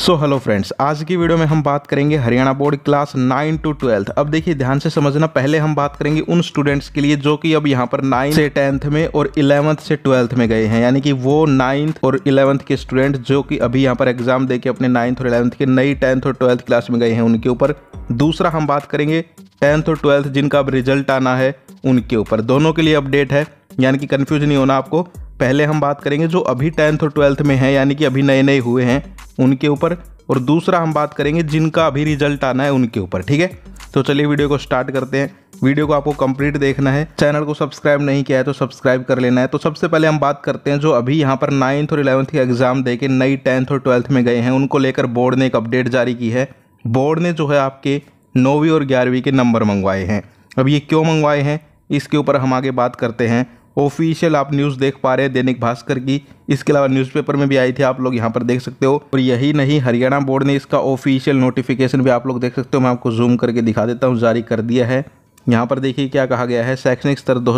so hello friends आज की video में हम बात करेंगे Haryana board class nine to twelfth अब देखिए ध्यान से समझना पहले हम बात करेंगे उन स्टूडेंट्स के लिए जो कि अब यहाँ पर नाइन्थ से टेंथ में और इलेवंथ से ट्वेल्थ में गए हैं यानी कि वो नाइन्थ और इलेवंथ के स्टूडेंट जो कि अभी यहाँ पर एग्जाम दे अपने नाइन्थ और इलेवंथ के नई टेंथ और ट्वेल्थ क्लास में गए हैं उनके ऊपर दूसरा हम बात करेंगे टेंथ और ट्वेल्थ जिनका अब रिजल्ट आना है उनके ऊपर दोनों के लिए अपडेट है यानी कि कन्फ्यूज नहीं होना आपको पहले हम बात करेंगे जो अभी टेंथ और ट्वेल्थ में है यानी कि अभी नए नए हुए हैं उनके ऊपर और दूसरा हम बात करेंगे जिनका अभी रिजल्ट आना है उनके ऊपर ठीक है तो चलिए वीडियो को स्टार्ट करते हैं वीडियो को आपको कंप्लीट देखना है चैनल को सब्सक्राइब नहीं किया है तो सब्सक्राइब कर लेना है तो सबसे पहले हम बात करते हैं जो अभी यहाँ पर नाइन्थ और इलेवंथ के एग्ज़ाम दे के नई टेंथ और ट्वेल्थ में गए हैं उनको लेकर बोर्ड ने एक अपडेट जारी की है बोर्ड ने जो है आपके नौवीं और ग्यारहवीं के नंबर मंगवाए हैं अब ये क्यों मंगवाए हैं इसके ऊपर हम आगे बात करते हैं ऑफिशियल आप न्यूज़ देख पा रहे हैं दैनिक भास्कर की इसके अलावा न्यूज़पेपर में भी आई थी आप लोग यहाँ पर देख सकते हो और यही नहीं हरियाणा बोर्ड ने इसका ऑफिशियल नोटिफिकेशन भी आप लोग देख सकते हो मैं आपको जूम करके दिखा देता हूँ जारी कर दिया है यहाँ पर देखिए क्या कहा गया है शैक्षणिक स्तर 2022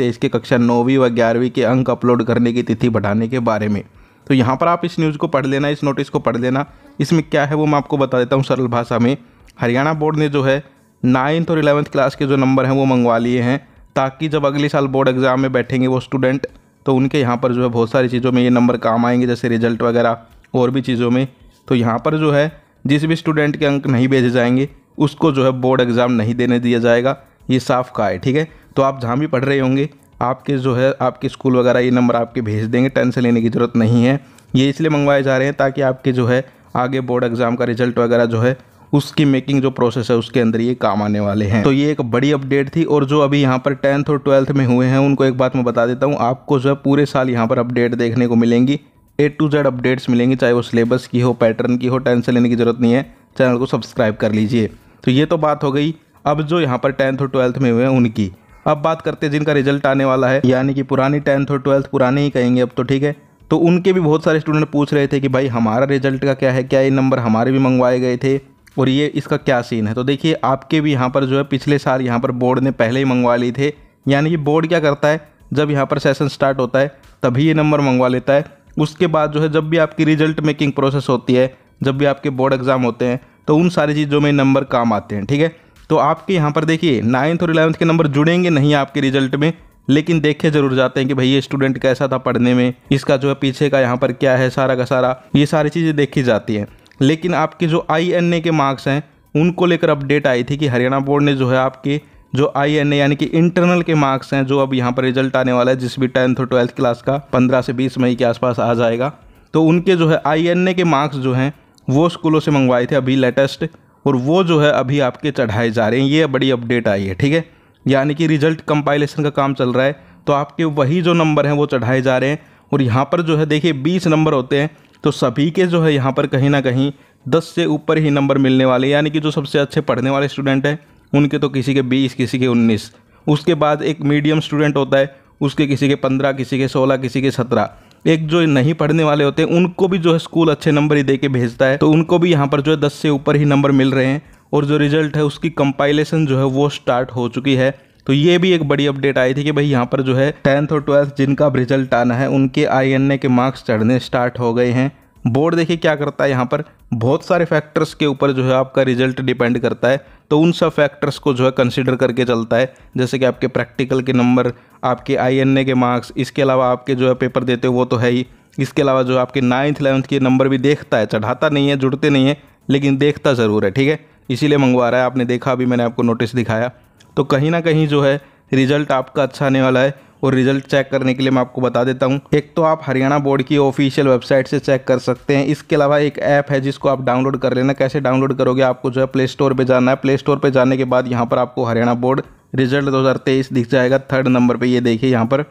हज़ार के कक्षा नौवीं व ग्यारहवीं के अंक अपलोड करने की तिथि बढ़ाने के बारे में तो यहाँ पर आप इस न्यूज़ को पढ़ लेना इस नोटिस को पढ़ लेना इसमें क्या है वो मैं आपको बता देता हूँ सरल भाषा में हरियाणा बोर्ड ने जो है नाइन्थ और इलेवंथ क्लास के जो नंबर हैं वो मंगवा लिए हैं ताकि जब अगले साल बोर्ड एग्ज़ाम में बैठेंगे वो स्टूडेंट तो उनके यहाँ पर जो है बहुत सारी चीज़ों में ये नंबर काम आएंगे जैसे रिजल्ट वगैरह और भी चीज़ों में तो यहाँ पर जो है जिस भी स्टूडेंट के अंक नहीं भेजे जाएंगे उसको जो है बोर्ड एग्ज़ाम नहीं देने दिया जाएगा ये साफ कहा है ठीक है तो आप जहाँ भी पढ़ रहे होंगे आपके जो है आपके स्कूल वगैरह ये नंबर आपके भेज देंगे टेंशन लेने की ज़रूरत नहीं है ये इसलिए मंगवाए जा रहे हैं ताकि आपके जो है आगे बोर्ड एग्ज़ाम का रिजल्ट वगैरह जो है उसकी मेकिंग जो प्रोसेस है उसके अंदर ये काम आने वाले हैं तो ये एक बड़ी अपडेट थी और जो अभी यहाँ पर टेंथ और ट्वेल्थ में हुए हैं उनको एक बात मैं बता देता हूँ आपको जो है पूरे साल यहाँ पर अपडेट देखने को मिलेंगी ए टू जेड अपडेट्स मिलेंगी चाहे वो सिलेबस की हो पैटर्न की हो टेंशन लेने की ज़रूरत नहीं है चैनल को सब्सक्राइब कर लीजिए तो ये तो बात हो गई अब जो यहाँ पर टेंथ और ट्वेल्थ में हुए हैं उनकी अब बात करते हैं जिनका रिजल्ट आने वाला है यानी कि पुरानी टेंथ और ट्वेल्थ पुराने ही कहेंगे अब तो ठीक है तो उनके भी बहुत सारे स्टूडेंट पूछ रहे थे कि भाई हमारा रिजल्ट का क्या है क्या ये नंबर हमारे भी मंगवाए गए थे और ये इसका क्या सीन है तो देखिए आपके भी यहाँ पर जो है पिछले साल यहाँ पर बोर्ड ने पहले ही मंगवा ली थे यानी कि बोर्ड क्या करता है जब यहाँ पर सेशन स्टार्ट होता है तभी ये नंबर मंगवा लेता है उसके बाद जो है जब भी आपकी रिजल्ट मेकिंग प्रोसेस होती है जब भी आपके बोर्ड एग्ज़ाम होते हैं तो उन सारी चीज़ों में नंबर काम आते हैं ठीक है तो आपके यहाँ पर देखिए नाइन्थ और इलेवंथ के नंबर जुड़ेंगे नहीं आपके रिजल्ट में लेकिन देखे जरूर जाते हैं कि भाई ये स्टूडेंट कैसा था पढ़ने में इसका जो है पीछे का यहाँ पर क्या है सारा का सारा ये सारी चीज़ें देखी जाती हैं लेकिन आपके जो आई के मार्क्स हैं उनको लेकर अपडेट आई थी कि हरियाणा बोर्ड ने जो है आपके जो आई एन यानी कि इंटरनल के मार्क्स हैं जो अब यहाँ पर रिजल्ट आने वाला है जिस भी टेंथ और ट्वेल्थ क्लास का पंद्रह से बीस मई के आसपास आ जाएगा तो उनके जो है आई एन ए के मार्क्स जो हैं वो स्कूलों से मंगवाए थे अभी लेटेस्ट और वो जो है अभी आपके चढ़ाए जा रहे हैं ये बड़ी अपडेट आई है ठीक है यानी कि रिजल्ट कंपाइलेशन का काम चल रहा है तो आपके वही जो नंबर हैं वो चढ़ाए जा रहे हैं और यहाँ पर जो है देखिए बीस नंबर होते हैं तो सभी के जो है यहाँ पर कहीं ना कहीं दस से ऊपर ही नंबर मिलने वाले यानी कि जो सबसे अच्छे पढ़ने वाले स्टूडेंट हैं उनके तो किसी के बीस किसी के उन्नीस उसके बाद एक मीडियम स्टूडेंट होता है उसके किसी के पंद्रह किसी के सोलह किसी के सत्रह एक जो नहीं पढ़ने वाले होते हैं उनको भी जो है स्कूल अच्छे नंबर ही दे के भेजता है तो उनको भी यहाँ पर जो है दस से ऊपर ही नंबर मिल रहे हैं और जो रिजल्ट है उसकी कंपाइलेशन जो है वो स्टार्ट हो चुकी है तो ये भी एक बड़ी अपडेट आई थी कि भाई यहाँ पर जो है टेंथ और ट्वेल्थ जिनका रिजल्ट आना है उनके आई के मार्क्स चढ़ने स्टार्ट हो गए हैं बोर्ड देखिए क्या करता है यहाँ पर बहुत सारे फैक्टर्स के ऊपर जो है आपका रिजल्ट डिपेंड करता है तो उन सब फैक्टर्स को जो है कंसिडर करके चलता है जैसे कि आपके प्रैक्टिकल के नंबर आपके आई के मार्क्स इसके अलावा आपके जो है पेपर देते हो वो तो है ही इसके अलावा जो आपके नाइन्थ इलेवंथ के नंबर भी देखता है चढ़ाता नहीं है जुड़ते नहीं है लेकिन देखता ज़रूर है ठीक है इसीलिए मंगवा रहा है आपने देखा अभी मैंने आपको नोटिस दिखाया तो कहीं ना कहीं जो है रिजल्ट आपका अच्छा आने वाला है और रिजल्ट चेक करने के लिए मैं आपको बता देता हूँ एक तो आप हरियाणा बोर्ड की ऑफिशियल वेबसाइट से चेक कर सकते हैं इसके अलावा एक ऐप है जिसको आप डाउनलोड कर लेना कैसे डाउनलोड करोगे आपको जो है प्ले स्टोर पर जाना है प्ले स्टोर पर जाने के बाद यहाँ पर आपको हरियाणा बोर्ड रिजल्ट 2023 दिख जाएगा थर्ड नंबर पर ये देखिए यहाँ पर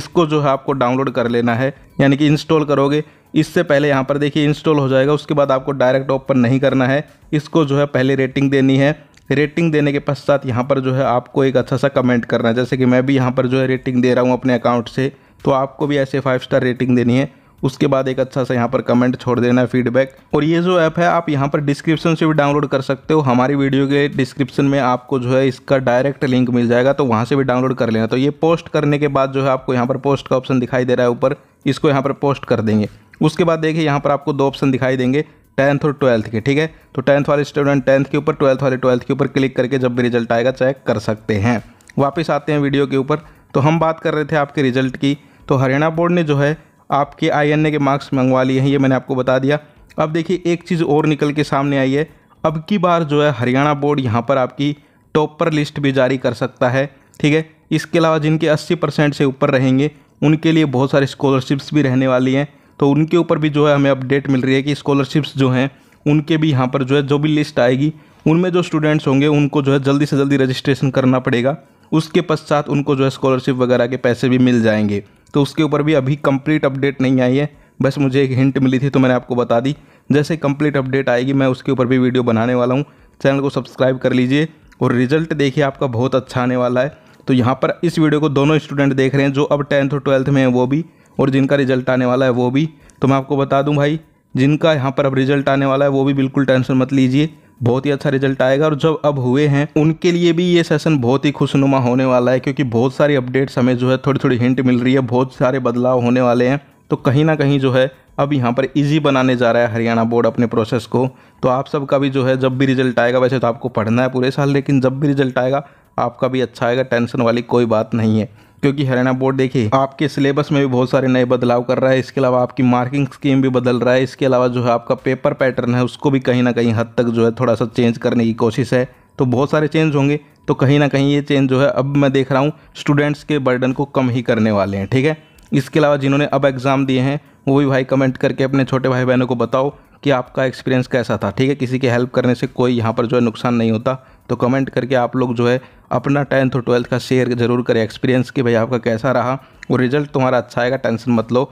इसको जो है आपको डाउनलोड कर लेना है यानी कि इंस्टॉल करोगे इससे पहले यहाँ पर देखिए इंस्टॉल हो जाएगा उसके बाद आपको डायरेक्ट ओपन नहीं करना है इसको जो है पहले रेटिंग देनी है रेटिंग देने के पश्चात यहाँ पर जो है आपको एक अच्छा सा कमेंट करना है जैसे कि मैं भी यहाँ पर जो है रेटिंग दे रहा हूँ अपने अकाउंट से तो आपको भी ऐसे फाइव स्टार रेटिंग देनी है उसके बाद एक अच्छा सा यहाँ पर कमेंट छोड़ देना है फीडबैक और ये जो ऐप है आप यहाँ पर डिस्क्रिप्शन से भी डाउनलोड कर सकते हो हमारी वीडियो के डिस्क्रिप्शन में आपको जो है इसका डायरेक्ट लिंक मिल जाएगा तो वहाँ से भी डाउनलोड कर लेना तो ये पोस्ट करने के बाद जो है आपको यहाँ पर पोस्ट का ऑप्शन दिखाई दे रहा है ऊपर इसको यहाँ पर पोस्ट कर देंगे उसके बाद देखिए यहाँ पर आपको दो ऑप्शन दिखाई देंगे टेंथ और ट्वेल्थ के ठीक है तो टेंथ वाले स्टूडेंट टेंथ के ऊपर ट्वेल्थ वाले ट्वेल्थ के ऊपर क्लिक करके जब भी रिजल्ट आएगा चेक कर सकते हैं वापस आते हैं वीडियो के ऊपर तो हम बात कर रहे थे आपके रिजल्ट की तो हरियाणा बोर्ड ने जो है आपके आई के मार्क्स मंगवा लिए हैं ये मैंने आपको बता दिया अब देखिए एक चीज़ और निकल के सामने आई है अब की बार जो है हरियाणा बोर्ड यहाँ पर आपकी टॉपर लिस्ट भी जारी कर सकता है ठीक है इसके अलावा जिनके 80 परसेंट से ऊपर रहेंगे उनके लिए बहुत सारे स्कॉलरशिप्स भी रहने वाली हैं तो उनके ऊपर भी जो है हमें अपडेट मिल रही है कि स्कॉलरशिप्स जो हैं उनके भी यहाँ पर जो है जो भी लिस्ट आएगी उनमें जो स्टूडेंट्स होंगे उनको जो है जल्दी से जल्दी रजिस्ट्रेशन करना पड़ेगा उसके पश्चात उनको जो है स्कॉलरशिप वगैरह के पैसे भी मिल जाएंगे तो उसके ऊपर भी अभी कंप्लीट अपडेट नहीं आई है बस मुझे एक हिंट मिली थी तो मैंने आपको बता दी जैसे कंप्लीट अपडेट आएगी मैं उसके ऊपर भी वीडियो बनाने वाला हूँ चैनल को सब्सक्राइब कर लीजिए और रिजल्ट देखिए आपका बहुत अच्छा आने वाला है तो यहाँ पर इस वीडियो को दोनों स्टूडेंट देख रहे हैं जो अब टेंथ और ट्वेल्थ में हैं वो भी और जिनका रिजल्ट आने वाला है वो भी तो मैं आपको बता दूं भाई जिनका यहाँ पर अब रिजल्ट आने वाला है वो भी बिल्कुल टेंशन मत लीजिए बहुत ही अच्छा रिजल्ट आएगा और जब अब हुए हैं उनके लिए भी ये सेशन बहुत ही खुशनुमा होने वाला है क्योंकि बहुत सारी अपडेट्स हमें जो है थोड़ी थोड़ी हिंट मिल रही है बहुत सारे बदलाव होने वाले हैं तो कहीं ना कहीं जो है अब यहाँ पर इजी बनाने जा रहा है हरियाणा बोर्ड अपने प्रोसेस को तो आप सबका भी जो है जब भी रिजल्ट आएगा वैसे तो आपको पढ़ना है पूरे साल लेकिन जब भी रिजल्ट आएगा आपका भी अच्छा आएगा टेंशन वाली कोई बात नहीं है क्योंकि हरियाणा बोर्ड देखिए आपके सिलेबस में भी बहुत सारे नए बदलाव कर रहा है इसके अलावा आपकी मार्किंग स्कीम भी बदल रहा है इसके अलावा जो है आपका पेपर पैटर्न है उसको भी कहीं ना कहीं हद तक जो है थोड़ा सा चेंज करने की कोशिश है तो बहुत सारे चेंज होंगे तो कहीं ना कहीं ये चेंज जो है अब मैं देख रहा हूँ स्टूडेंट्स के बर्डन को कम ही करने वाले हैं ठीक है इसके अलावा जिन्होंने अब एग्ज़ाम दिए हैं वो भी भाई कमेंट करके अपने छोटे भाई बहनों को बताओ कि आपका एक्सपीरियंस कैसा था ठीक है किसी की हेल्प करने से कोई यहाँ पर जो है नुकसान नहीं होता तो कमेंट करके आप लोग जो है अपना टेंथ और ट्वेल्थ का शेयर जरूर करें एक्सपीरियंस कि भाई आपका कैसा रहा और रिजल्ट तुम्हारा अच्छा आएगा टेंशन मत लो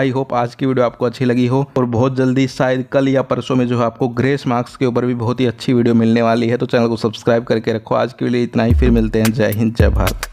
आई होप आज की वीडियो आपको अच्छी लगी हो और बहुत जल्दी शायद कल या परसों में जो है आपको ग्रेस मार्क्स के ऊपर भी बहुत ही अच्छी वीडियो मिलने वाली है तो चैनल को सब्सक्राइब करके रखो आज के लिए इतना ही फिर मिलते हैं जय हिंद जय भारत